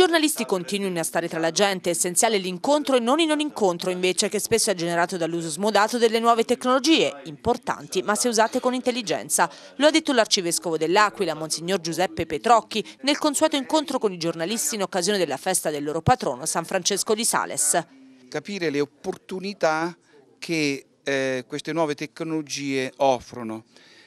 giornalisti continuino a stare tra la gente, è essenziale l'incontro e non in un incontro invece che spesso è generato dall'uso smodato delle nuove tecnologie, importanti ma se usate con intelligenza. Lo ha detto l'arcivescovo dell'Aquila, Monsignor Giuseppe Petrocchi, nel consueto incontro con i giornalisti in occasione della festa del loro patrono San Francesco di Sales. Capire le opportunità che eh, queste nuove tecnologie offrono,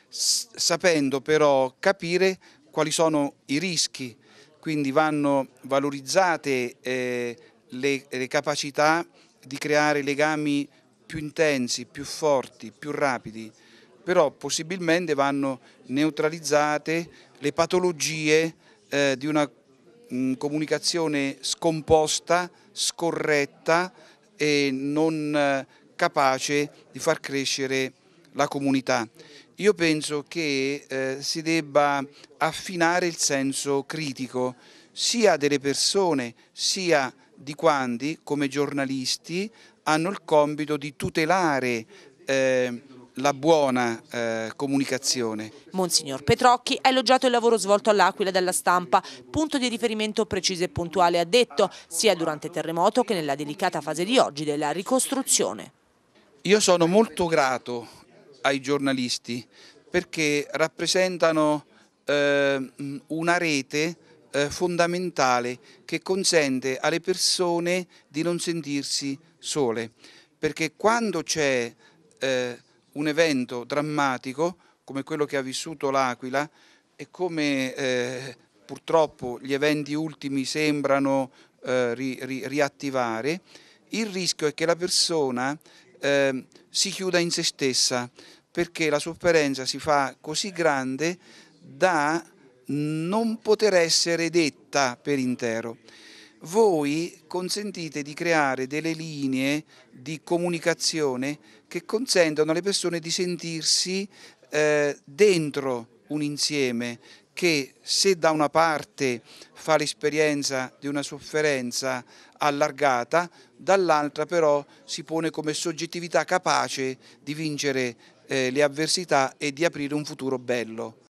sapendo però capire quali sono i rischi, quindi vanno valorizzate eh, le, le capacità di creare legami più intensi, più forti, più rapidi, però possibilmente vanno neutralizzate le patologie eh, di una mh, mm, comunicazione scomposta, scorretta e non eh, capace di far crescere la comunità. Io penso che eh, si debba affinare il senso critico sia delle persone sia di quanti come giornalisti hanno il compito di tutelare eh, la buona eh, comunicazione. Monsignor Petrocchi ha elogiato il lavoro svolto all'Aquila dalla stampa, punto di riferimento preciso e puntuale ha detto, sia durante il terremoto che nella delicata fase di oggi della ricostruzione. Io sono molto grato ai giornalisti perché rappresentano eh, una rete eh, fondamentale che consente alle persone di non sentirsi sole, perché quando c'è eh, un evento drammatico come quello che ha vissuto l'Aquila e come eh, purtroppo gli eventi ultimi sembrano eh, ri, ri, riattivare, il rischio è che la persona eh, si chiuda in se stessa, perché la sofferenza si fa così grande da non poter essere detta per intero. Voi consentite di creare delle linee di comunicazione che consentono alle persone di sentirsi eh, dentro un insieme che se da una parte fa l'esperienza di una sofferenza allargata, dall'altra però si pone come soggettività capace di vincere eh, le avversità e di aprire un futuro bello.